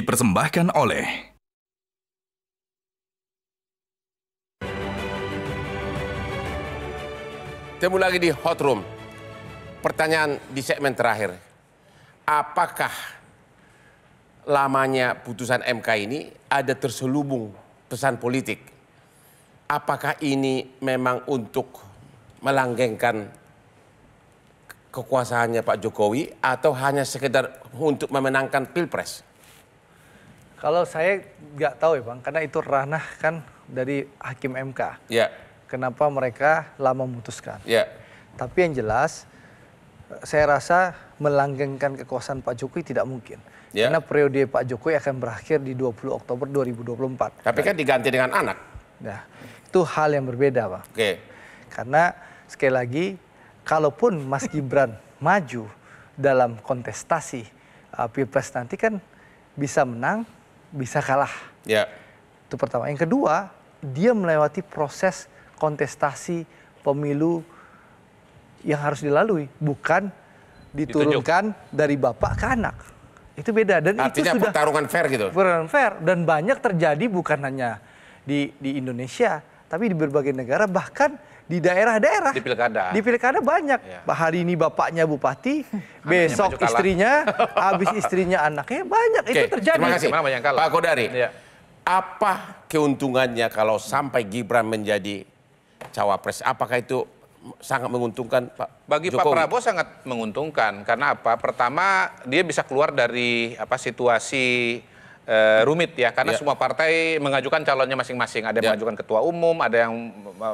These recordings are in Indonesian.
dipersembahkan oleh Temu lagi di Hot Room. Pertanyaan di segmen terakhir. Apakah lamanya putusan MK ini ada terselubung pesan politik? Apakah ini memang untuk melanggengkan kekuasaannya Pak Jokowi atau hanya sekedar untuk memenangkan Pilpres? Kalau saya nggak tahu ya bang, karena itu ranah kan dari hakim MK. Ya. Kenapa mereka lama memutuskan? Ya. Tapi yang jelas, eh, saya rasa melanggengkan kekuasaan Pak Jokowi tidak mungkin. Ya. Karena periode Pak Jokowi akan berakhir di 20 Oktober 2024. Tapi kan diganti dengan anak. Nah, itu hal yang berbeda bang. Oke. Karena sekali lagi, kalaupun Mas Gibran maju dalam kontestasi uh, pilpres nanti kan bisa menang bisa kalah. Ya. Yeah. Itu pertama. Yang kedua, dia melewati proses kontestasi pemilu yang harus dilalui, bukan diturunkan Ditunjuk. dari bapak ke anak. Itu beda dan Artinya itu sudah pertarungan fair gitu. Pertarungan fair dan banyak terjadi bukan hanya di di Indonesia, tapi di berbagai negara bahkan di daerah-daerah di pilkada di pilkada banyak ya. hari ini bapaknya bupati besok istrinya habis istrinya anaknya banyak Oke, itu terjadi terima kasih kalah. Pak Kodari ya. apa keuntungannya kalau sampai Gibran menjadi cawapres apakah itu sangat menguntungkan Pak Bagi Jokowi. Pak Prabowo sangat menguntungkan karena apa? Pertama, dia bisa keluar dari apa situasi uh, rumit ya karena ya. semua partai mengajukan calonnya masing-masing. Ada yang ya. mengajukan ketua umum, ada yang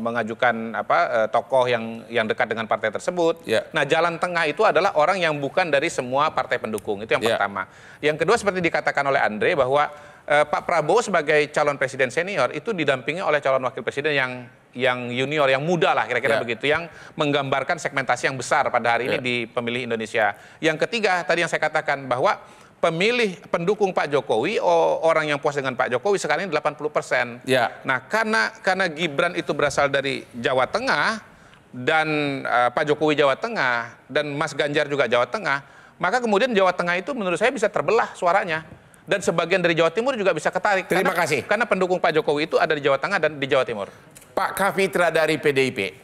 mengajukan apa uh, tokoh yang yang dekat dengan partai tersebut. ya. Nah, jalan tengah itu adalah orang yang bukan dari semua partai pendukung. Itu yang ya. pertama. Yang kedua seperti dikatakan oleh Andre bahwa uh, Pak Prabowo sebagai calon presiden senior itu didampingi oleh calon wakil presiden yang yang junior, yang muda lah kira-kira yeah. begitu, yang menggambarkan segmentasi yang besar pada hari yeah. ini ya. di pemilih Indonesia. Yang ketiga, tadi yang saya katakan bahwa pemilih pendukung Pak Jokowi, orang yang puas dengan Pak Jokowi sekarang ini 80 persen. Ya. Nah, karena karena Gibran itu berasal dari Jawa Tengah dan uh, Pak Jokowi Jawa Tengah dan Mas Ganjar juga Jawa Tengah, maka kemudian Jawa Tengah itu menurut saya bisa terbelah suaranya dan sebagian dari Jawa Timur juga bisa ketarik. Terima karena, kasih. Karena pendukung Pak Jokowi itu ada di Jawa Tengah dan di Jawa Timur. Pak Kapitra dari PDIP.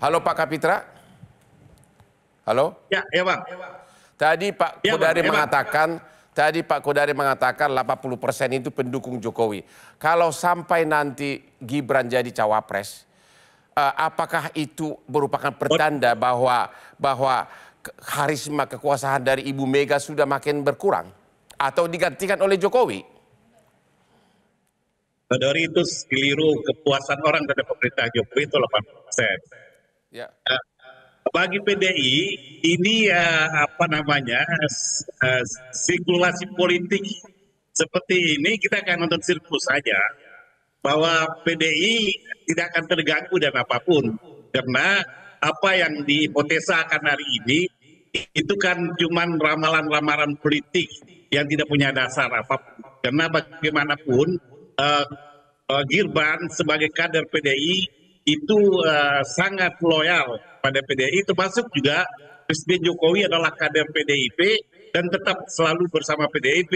Halo Pak Kapitra. Halo. Ya, ya bang. Ya, Bang. Tadi Pak ya, Kudari ya, mengatakan, ya, tadi Pak Kudari mengatakan 80 persen itu pendukung Jokowi. Kalau sampai nanti Gibran jadi cawapres, eh, apakah itu merupakan pertanda bahwa bahwa karisma kekuasaan dari Ibu Mega sudah makin berkurang atau digantikan oleh Jokowi? Dari itu keliru kepuasan orang terhadap pemerintah Jokowi itu 80 persen. Ya. Nah, bagi PDI ini ya apa namanya uh, sirkulasi politik seperti ini kita akan nonton sirkus saja bahwa PDI tidak akan terganggu dan apapun karena apa yang akan hari ini itu kan cuma ramalan-ramalan politik yang tidak punya dasar apapun karena bagaimanapun uh, eh, uh, Girban sebagai kader PDI itu uh, sangat loyal pada PDI termasuk juga Presiden Jokowi adalah kader PDIP dan tetap selalu bersama PDIP.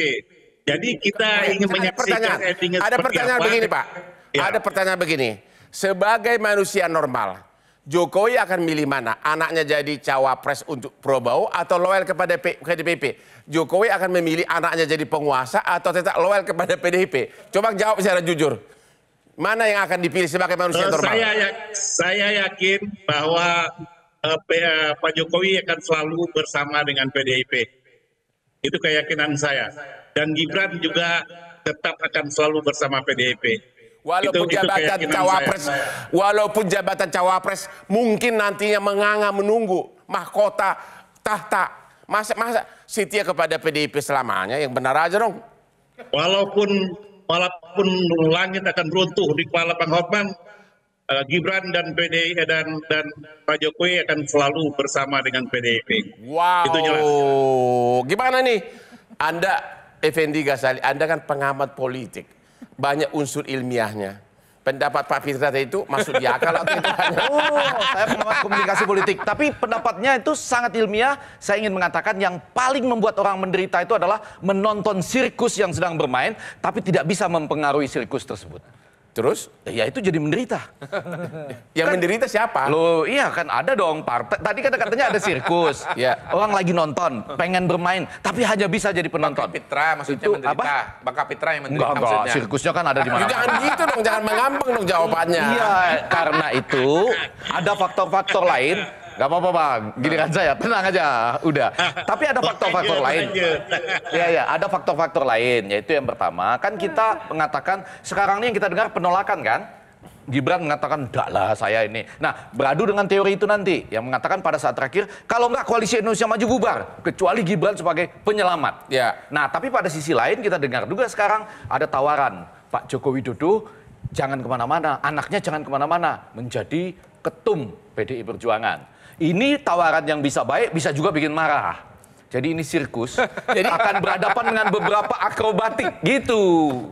Jadi kita ingin ada menyaksikan pertanyaan. Ada pertanyaan begini Pak. Ya. Ada pertanyaan begini. Sebagai manusia normal, Jokowi akan milih mana? Anaknya jadi cawapres untuk Prabowo atau loyal kepada PDIP? Jokowi akan memilih anaknya jadi penguasa atau tetap loyal kepada PDIP? Coba jawab secara jujur. Mana yang akan dipilih sebagai manusia terbaik? Eh, normal? Saya, ya- saya yakin bahwa uh, Pak Jokowi akan selalu bersama dengan PDIP. Itu keyakinan saya. Dan Gibran juga tetap akan selalu bersama PDIP. Walaupun itu, jabatan itu cawapres, saya. walaupun jabatan cawapres mungkin nantinya menganga menunggu mahkota tahta. Masa masa setia kepada PDIP selamanya yang benar aja dong. Walaupun walaupun langit akan runtuh di kepala Hotman, uh, eh, Gibran dan PDI dan dan Pak Jokowi akan selalu bersama dengan PDIP. Wow. Itu jelas. Gimana nih? Anda Effendi Ghazali, Anda kan pengamat politik. Banyak unsur ilmiahnya pendapat Pak Firda itu masuk di akal atau itu Oh, saya pengamat komunikasi politik. Tapi pendapatnya itu sangat ilmiah. Saya ingin mengatakan yang paling membuat orang menderita itu adalah menonton sirkus yang sedang bermain, tapi tidak bisa mempengaruhi sirkus tersebut. Terus? Ya itu jadi menderita. yang kan, menderita siapa? Lo iya kan ada dong partai. Tadi kata katanya ada sirkus. ya. Orang lagi nonton, pengen bermain, tapi hanya bisa jadi penonton. Bang Kapitra maksudnya itu, menderita. Apa? Bang Kapitra yang menderita enggak, maksudnya. Enggak, sirkusnya kan ada di mana. Jangan gitu dong, jangan mengambang dong jawabannya. Iya, karena itu ada faktor-faktor lain Gak apa-apa bang, gini kan ah. saya, tenang aja, udah. Ah. Tapi ada faktor-faktor lain. Ya ya, ada faktor-faktor lain, yaitu yang pertama, kan kita ah. mengatakan sekarang ini yang kita dengar penolakan kan? Gibran mengatakan enggak lah saya ini. Nah beradu dengan teori itu nanti yang mengatakan pada saat terakhir kalau enggak koalisi Indonesia Maju bubar kecuali Gibran sebagai penyelamat. Ya. Nah tapi pada sisi lain kita dengar juga sekarang ada tawaran Pak Joko Widodo jangan kemana-mana, anaknya jangan kemana-mana menjadi ketum PDI Perjuangan. Ini tawaran yang bisa baik, bisa juga bikin marah. Jadi ini sirkus. Jadi akan berhadapan dengan beberapa akrobatik gitu.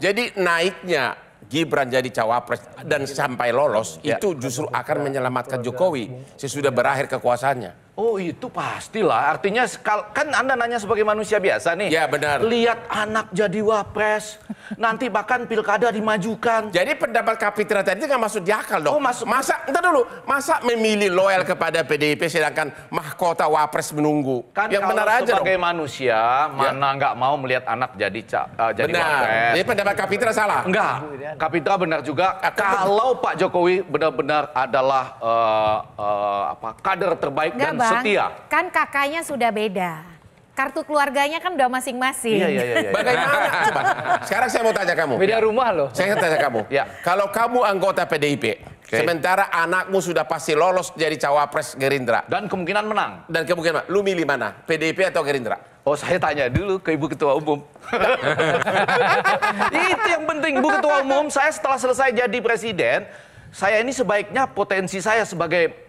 Jadi naiknya Gibran jadi cawapres dan sampai lolos ya. itu justru akan menyelamatkan Jokowi sesudah berakhir kekuasaannya. Oh itu pastilah, artinya kan Anda nanya sebagai manusia biasa nih. Ya benar. Lihat anak jadi wapres, nanti bahkan pilkada dimajukan. Jadi pendapat Kapitra tadi itu nggak masuk di akal dong. Oh, masuk. Masa, entar dulu, masa memilih loyal kepada PDIP sedangkan mahkota wapres menunggu? Kan Yang benar aja sebagai dong. manusia, ya. mana nggak ya. mau melihat anak jadi uh, jadi benar. wapres. Jadi pendapat Kapitra salah? Enggak, Kapitra benar juga. Eh, kalau Pak Jokowi benar-benar adalah uh, uh, apa kader terbaik Nggak, dan Bang, setia. kan kakaknya sudah beda. Kartu keluarganya kan udah masing-masing. Iya, iya, iya, iya. Bagaimana? Coba. Sekarang saya mau tanya kamu. Beda rumah loh. Saya tanya kamu. ya. Kalau kamu anggota PDIP, okay. sementara anakmu sudah pasti lolos jadi cawapres Gerindra. Dan kemungkinan menang. Dan kemungkinan Lu milih mana? PDIP atau Gerindra? Oh saya tanya dulu ke Ibu Ketua Umum. itu yang penting, Ibu Ketua Umum. Saya setelah selesai jadi presiden, saya ini sebaiknya potensi saya sebagai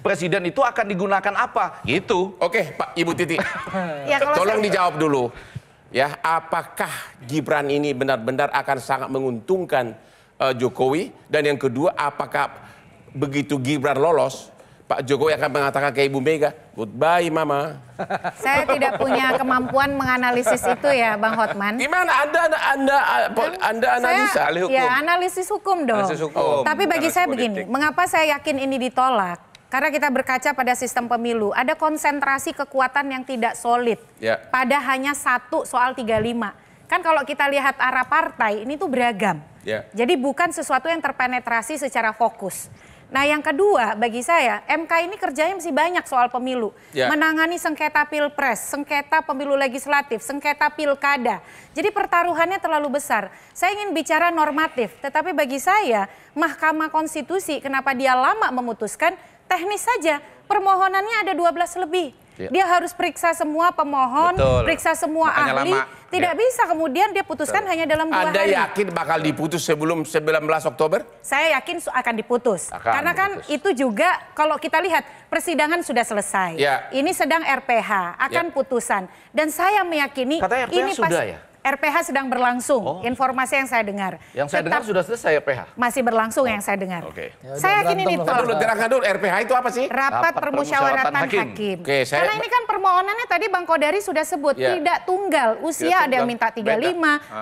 presiden itu akan digunakan apa gitu. Oke, Pak Ibu Titi. ya, Tolong saya... dijawab dulu. Ya, apakah Gibran ini benar-benar akan sangat menguntungkan uh, Jokowi dan yang kedua apakah begitu Gibran lolos Pak Jokowi akan mengatakan ke Ibu Mega, goodbye mama. Saya tidak punya kemampuan menganalisis itu ya Bang Hotman. Gimana Anda Anda Anda, anda analisa saya, hukum? Ya, analisis hukum dong. Analisis hukum. Oh, Tapi bagi saya politik. begini, mengapa saya yakin ini ditolak? Karena kita berkaca pada sistem pemilu, ada konsentrasi kekuatan yang tidak solid. Ya. Pada hanya satu soal 35. Kan kalau kita lihat arah partai, ini tuh beragam. Ya. Jadi bukan sesuatu yang terpenetrasi secara fokus. Nah yang kedua bagi saya MK ini kerjanya masih banyak soal pemilu. Ya. Menangani sengketa pilpres, sengketa pemilu legislatif, sengketa pilkada. Jadi pertaruhannya terlalu besar. Saya ingin bicara normatif tetapi bagi saya Mahkamah Konstitusi kenapa dia lama memutuskan teknis saja. Permohonannya ada 12 lebih. Ya. Dia harus periksa semua pemohon, Betul. periksa semua Makanya ahli. Lama. Tidak ya. bisa kemudian dia putuskan Betul. hanya dalam dua Anda hari. Anda yakin bakal diputus sebelum 19 Oktober? Saya yakin akan diputus. Akan Karena kan diputus. kan itu juga kalau kita lihat persidangan sudah selesai. Ya. Ini sedang RPH, akan ya. putusan. Dan saya meyakini... Katanya ini sudah ya? RPH sedang berlangsung. Oh. Informasi yang saya dengar. Yang saya Tetap dengar sudah selesai RPH. Masih berlangsung oh. yang saya dengar. Oke. Okay. Ya, saya yakin ini tol. Dulu terangkan dulu RPH itu apa sih? Rapat, Rapat permusyawaratan, hakim. hakim. Oke, saya... Karena ini kan permohonannya tadi Bang Kodari sudah sebut yeah. tidak tunggal. Usia tidak ah. ada yang minta 35, beda.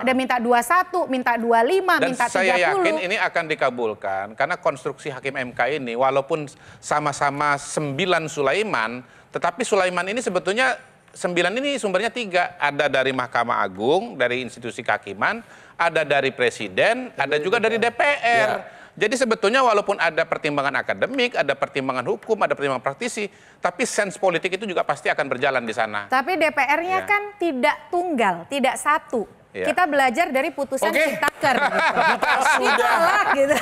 ada minta 21, minta 25, Dan minta 30. Dan saya yakin ini akan dikabulkan karena konstruksi hakim MK ini walaupun sama-sama 9 Sulaiman, tetapi Sulaiman ini sebetulnya sembilan ini sumbernya tiga. Ada dari Mahkamah Agung, dari institusi kehakiman, ada dari Presiden, ada juga dari DPR. Ya. Jadi sebetulnya walaupun ada pertimbangan akademik, ada pertimbangan hukum, ada pertimbangan praktisi, tapi sense politik itu juga pasti akan berjalan di sana. Tapi DPR-nya ya. kan tidak tunggal, tidak satu. Ya. Kita belajar dari putusan okay. Citaker. Gitu. kita sudah. gitu.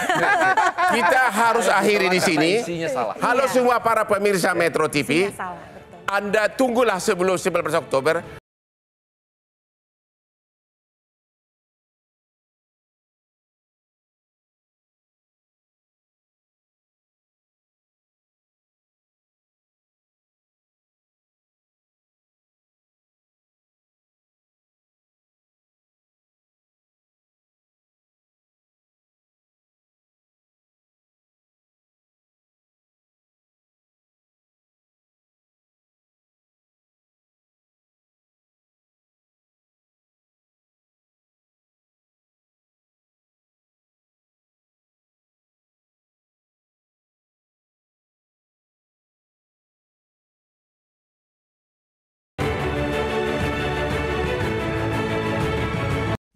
kita harus akhiri di sini. Halo iya. semua para pemirsa Metro TV. Anda tunggulah sebelum 19 Oktober